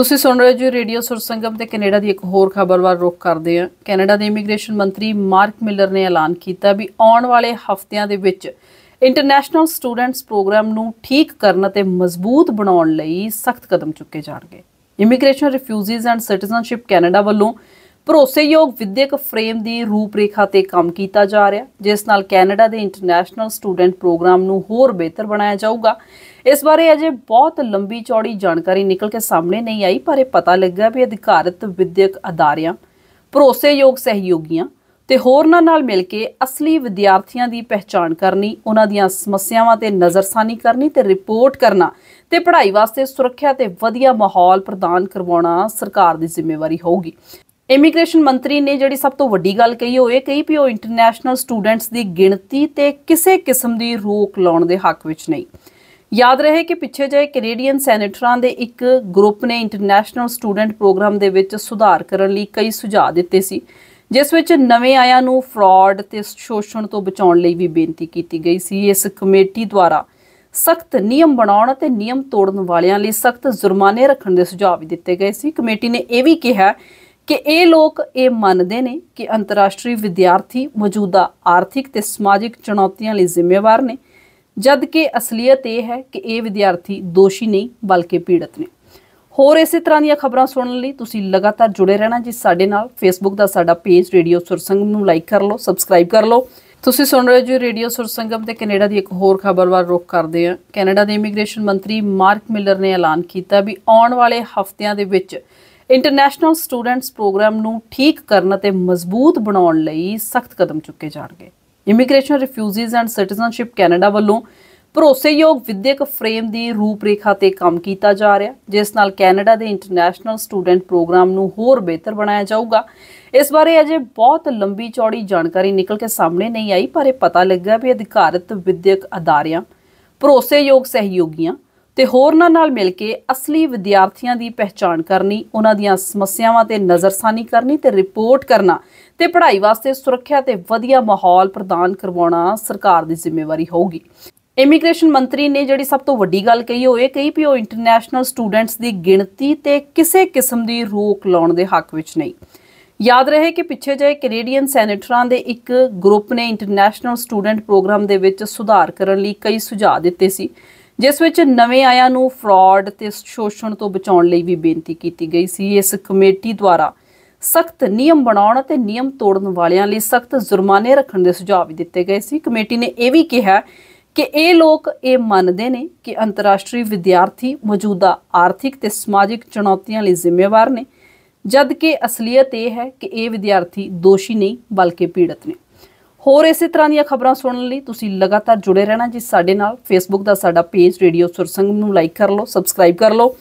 ਤੁਸੀਂ ਸੁਣ ਰਹੇ ਹੋ ਰੇਡੀਓ ਸੁਰ ਸੰਗਮ ਤੇ ਕੈਨੇਡਾ ਦੀ ਇੱਕ ਹੋਰ ਖਬਰ ਵੱਲ ਰੁਖ ਕਰਦੇ ਹਾਂ ਕੈਨੇਡਾ ਦੇ ਇਮੀਗ੍ਰੇਸ਼ਨ ਮੰਤਰੀ ਮਾਰਕ ਮਿਲਰ ਨੇ ਐਲਾਨ ਕੀਤਾ ਵੀ ਆਉਣ ਵਾਲੇ ਹਫ਼ਤਿਆਂ ਦੇ ਵਿੱਚ ਇੰਟਰਨੈਸ਼ਨਲ ਸਟੂਡੈਂਟਸ ਪ੍ਰੋਗਰਾਮ ਨੂੰ ਠੀਕ ਕਰਨ ਅਤੇ ਮਜ਼ਬੂਤ ਬਣਾਉਣ ਲਈ ਸਖਤ ਕਦਮ ਚੁੱਕੇ ਜਾਣਗੇ immigration refugees and citizenship Canada ਵੱਲੋਂ ਭਰੋਸੇਯੋਗ ਵਿਦਿਅਕ ਫਰੇਮ ਦੀ ਰੂਪਰੇਖਾ ਤੇ ਕੰਮ ਕੀਤਾ ਜਾ ਰਿਹਾ ਜਿਸ ਨਾਲ ਕੈਨੇਡਾ ਦੇ ਇੰਟਰਨੈਸ਼ਨਲ ਸਟੂਡੈਂਟ ਪ੍ਰੋਗਰਾਮ ਨੂੰ ਹੋਰ ਬਿਹਤਰ ਬਣਾਇਆ ਜਾਊਗਾ ਇਸ ਬਾਰੇ ਅਜੇ ਬਹੁਤ ਲੰਬੀ ਚੌੜੀ ਜਾਣਕਾਰੀ ਨਿਕਲ ਕੇ ਸਾਹਮਣੇ ਨਹੀਂ ਆਈ ਪਰ ਇਹ ਪਤਾ ਲੱਗਾ ਵੀ ਅਧਿਕਾਰਤ ਵਿਦਿਅਕ ਅਦਾਰਿਆਂ ਭਰੋਸੇਯੋਗ ਸਹਿਯੋਗੀਆਂ ਤੇ ਹੋਰਨਾਂ ਨਾਲ ਮਿਲ ਕੇ ਅਸਲੀ ਵਿਦਿਆਰਥੀਆਂ ਦੀ ਪਛਾਣ ਕਰਨੀ ਉਹਨਾਂ ਦੀਆਂ ਸਮੱਸਿਆਵਾਂ ਤੇ ਨਜ਼ਰਸਾਨੀ ਕਰਨੀ ਤੇ ਰਿਪੋਰਟ ਕਰਨਾ ਤੇ ਪੜ੍ਹਾਈ ਵਾਸਤੇ ਸੁਰੱਖਿਆ ਤੇ ਵਧੀਆ ਮਾਹੌਲ ਪ੍ਰਦਾਨ ਕਰਵਾਉਣਾ ਸਰਕਾਰ ਦੀ ਜ਼ਿੰਮੇਵਾਰੀ ਹੋਊਗੀ ਇਮੀਗ੍ਰੇਸ਼ਨ ਮੰਤਰੀ ਨੇ ਜਿਹੜੀ ਸਭ ਤੋਂ ਵੱਡੀ ਗੱਲ ਕਹੀ ਉਹ ਇਹ ਕਹੀ ਵੀ ਉਹ ਇੰਟਰਨੈਸ਼ਨਲ ਸਟੂਡੈਂਟਸ ਦੀ ਗਿਣਤੀ ਤੇ ਕਿਸੇ ਕਿਸਮ ਦੀ ਰੋਕ ਲਾਉਣ ਦੇ ਹੱਕ ਵਿੱਚ ਨਹੀਂ ਯਾਦ ਰਹੇ ਕਿ ਪਿੱਛੇ ਜਿਹੇ ਕੈਨੇਡੀਅਨ ਸੈਨੇਟਰਾਂ ਦੇ ਇੱਕ ਗਰੁੱਪ ਨੇ ਇੰਟਰਨੈਸ਼ਨਲ ਸਟੂਡੈਂਟ ਪ੍ਰੋਗਰਾਮ ਦੇ ਵਿੱਚ ਸੁਧਾਰ ਕਰਨ ਲਈ ਕਈ ਸੁਝਾਅ ਦਿੱਤੇ ਸੀ ਜਿਸ ਵਿੱਚ ਨਵੇਂ ਆਇਆਂ ਨੂੰ ਫਰਾਡ ਤੇ ਸ਼ੋਸ਼ਣ ਤੋਂ ਬਚਾਉਣ ਲਈ ਵੀ ਬੇਨਤੀ ਕੀਤੀ ਗਈ ਸੀ ਇਸ ਕਮੇਟੀ ਦੁਆਰਾ ਸਖਤ ਨਿਯਮ ਬਣਾਉਣ ਅਤੇ ਨਿਯਮ ਤੋੜਨ ਵਾਲਿਆਂ ਲਈ ਸਖਤ ਜੁਰਮਾਨੇ ਰੱਖਣ ਦੇ ਸੁਝਾਅ ਵੀ ਦਿੱਤੇ ਗਏ ਸੀ ਕਮੇਟੀ ਨੇ ਇਹ ਵੀ ਕਿਹਾ ਕਿ ਇਹ ਲੋਕ ਇਹ ਮੰਨਦੇ ਨੇ ਕਿ ਅੰਤਰਰਾਸ਼ਟਰੀ ਵਿਦਿਆਰਥੀ ਮੌਜੂਦਾ ਆਰਥਿਕ ਤੇ ਸਮਾਜਿਕ ਚੁਣੌਤੀਆਂ ਲਈ ਜ਼ਿੰਮੇਵਾਰ ਨੇ ਜਦ ਕਿ ਅਸਲੀਅਤ ਇਹ ਹੈ ਕਿ ਇਹ ਵਿਦਿਆਰਥੀ ਦੋਸ਼ੀ ਨਹੀਂ ਬਲਕਿ ਪੀੜਤ ਨੇ ਹੋਰ ਇਸੇ ਤਰ੍ਹਾਂ ਦੀਆਂ ਖਬਰਾਂ ਸੁਣਨ ਲਈ ਤੁਸੀਂ ਲਗਾਤਾਰ ਜੁੜੇ ਰਹਿਣਾ ਜੀ ਸਾਡੇ ਨਾਲ ਫੇਸਬੁੱਕ ਦਾ ਸਾਡਾ ਪੇਜ ਰੇਡੀਓ ਸੁਰਸੰਗਮ ਨੂੰ ਲਾਈਕ ਕਰ ਲਓ ਸਬਸਕ੍ਰਾਈਬ ਕਰ ਲਓ ਤੁਸੀਂ ਸੁਣ ਰਹੇ ਹੋ ਰੇਡੀਓ ਸੁਰਸੰਗਮ ਤੇ ਕੈਨੇਡਾ ਦੀ ਇੱਕ ਹੋਰ ਖਬਰ ਵਾਰ ਰੁਕ ਕਰਦੇ ਹਾਂ ਕੈਨੇਡਾ ਦੇ ਇਮੀਗ੍ਰੇਸ਼ਨ ਮੰਤਰੀ ਮਾਰਕ ਮਿਲਰ ਨੇ ਐਲਾਨ ਕੀਤਾ ਵੀ ਆਉਣ ਵਾਲੇ ਹਫ਼ਤਿਆਂ ਦੇ ਵਿੱਚ ਇੰਟਰਨੈਸ਼ਨਲ ਸਟੂਡੈਂਟਸ ਪ੍ਰੋਗਰਾਮ ਨੂੰ ਠੀਕ ਕਰਨ ਅਤੇ ਮਜ਼ਬੂਤ ਬਣਾਉਣ ਲਈ ਸਖਤ ਕਦਮ ਚੁੱਕੇ ਜਾਣਗੇ immigration refugees and citizenship Canada ਵੱਲੋਂ ਭਰੋਸੇਯੋਗ ਵਿਦਿਅਕ ਫਰੇਮ ਦੀ ਰੂਪਰੇਖਾ ਤੇ ਕੰਮ ਕੀਤਾ ਜਾ ਰਿਹਾ ਜਿਸ ਨਾਲ ਕੈਨੇਡਾ ਦੇ ਇੰਟਰਨੈਸ਼ਨਲ ਸਟੂਡੈਂਟ ਪ੍ਰੋਗਰਾਮ ਨੂੰ ਹੋਰ ਬਿਹਤਰ ਬਣਾਇਆ ਜਾਊਗਾ ਇਸ ਬਾਰੇ ਅਜੇ ਬਹੁਤ ਲੰਬੀ ਚੌੜੀ ਜਾਣਕਾਰੀ ਨਿਕਲ ਕੇ ਸਾਹਮਣੇ ਨਹੀਂ ਆਈ ਪਰ ਇਹ ਪਤਾ ਲੱਗਾ ਵੀ ਅਧਿਕਾਰਤ ਵਿਦਿਅਕ ਅਦਾਰਿਆਂ ਭਰੋਸੇਯੋਗ ਸਹਿਯੋਗੀਆਂ ਤੇ ਹੋਰਨਾਂ ਨਾਲ ਮਿਲ ਕੇ ਅਸਲੀ ਵਿਦਿਆਰਥੀਆਂ ਦੀ ਪਛਾਣ ਕਰਨੀ ਉਹਨਾਂ ਦੀਆਂ ਸਮੱਸਿਆਵਾਂ ਤੇ ਨਜ਼ਰਸਾਨੀ ਕਰਨੀ ਤੇ ਰਿਪੋਰਟ ਕਰਨਾ ਤੇ ਪੜ੍ਹਾਈ ਵਾਸਤੇ ਸੁਰੱਖਿਆ ਤੇ ਵਧੀਆ ਮਾਹੌਲ ਪ੍ਰਦਾਨ ਕਰਵਾਉਣਾ ਸਰਕਾਰ ਦੀ ਜ਼ਿੰਮੇਵਾਰੀ ਹੋਊਗੀ ਇਮੀਗ੍ਰੇਸ਼ਨ ਮੰਤਰੀ ਨੇ ਜਿਹੜੀ ਸਭ ਤੋਂ ਵੱਡੀ ਗੱਲ ਕਹੀ ਹੋਏ ਕਹੀ ਵੀ ਉਹ ਇੰਟਰਨੈਸ਼ਨਲ ਸਟੂਡੈਂਟਸ ਦੀ ਗਿਣਤੀ ਤੇ ਕਿਸੇ ਕਿਸਮ ਦੀ ਰੋਕ ਲਾਉਣ ਦੇ ਹੱਕ ਵਿੱਚ ਨਹੀਂ ਯਾਦ ਰਹੇ ਕਿ ਪਿੱਛੇ ਜੇ ਕੈਨੇਡੀਅਨ ਸੈਨੇਟਰਾਂ ਦੇ ਇੱਕ ਗਰੁੱਪ ਨੇ ਇੰਟਰਨੈਸ਼ਨਲ ਸਟੂਡੈਂਟ ਪ੍ਰੋਗਰਾਮ ਦੇ ਵਿੱਚ ਸੁਧਾਰ ਕਰਨ ਲਈ ਕਈ ਸੁਝਾਅ ਦਿੱਤੇ ਸੀ ਜਿਸ ਵਿੱਚ ਨਵੇਂ ਆਇਆਂ ਨੂੰ ਫਰਾਡ ਤੇ ਸ਼ੋਸ਼ਣ ਤੋਂ ਬਚਾਉਣ ਲਈ ਵੀ ਬੇਨਤੀ ਕੀਤੀ ਗਈ ਸੀ ਇਸ ਕਮੇਟੀ ਦੁਆਰਾ ਸਖਤ ਨਿਯਮ ਬਣਾਉਣ ਅਤੇ ਨਿਯਮ ਤੋੜਨ ਵਾਲਿਆਂ ਲਈ ਸਖਤ ਜੁਰਮਾਨੇ ਰੱਖਣ ਦੇ ਸੁਝਾਅ ਵੀ ਦਿੱਤੇ ਗਏ ਸੀ ਕਮੇਟੀ ਨੇ ਇਹ ਵੀ ਕਿਹਾ ਕਿ ਇਹ ਲੋਕ ਇਹ ਮੰਨਦੇ ਨੇ ਕਿ ਅੰਤਰਰਾਸ਼ਟਰੀ ਵਿਦਿਆਰਥੀ ਮੌਜੂਦਾ ਆਰਥਿਕ ਤੇ ਸਮਾਜਿਕ ਚੁਣੌਤੀਆਂ ਲਈ ਜ਼ਿੰਮੇਵਾਰ ਨੇ ਜਦਕਿ ਅਸਲੀਅਤ ਇਹ ਹੈ ਕਿ ਇਹ ਵਿਦਿਆਰਥੀ ਦੋਸ਼ੀ ਨਹੀਂ ਬਲਕਿ ਪੀੜਤ ਨੇ ਹੋਰ ਇਸੇ ਤਰ੍ਹਾਂ ਦੀਆਂ ਖਬਰਾਂ ਸੁਣਨ ਲਈ ਤੁਸੀਂ ਲਗਾਤਾਰ ਜੁੜੇ ਰਹਿਣਾ ਜੀ ਸਾਡੇ ਨਾਲ ਫੇਸਬੁੱਕ ਦਾ ਸਾਡਾ ਪੇਜ ਰੇਡੀਓ ਸੁਰਸੰਗ ਨੂੰ ਲਾਈਕ ਕਰ ਲਓ ਸਬਸਕ੍ਰਾਈਬ ਕਰ ਲਓ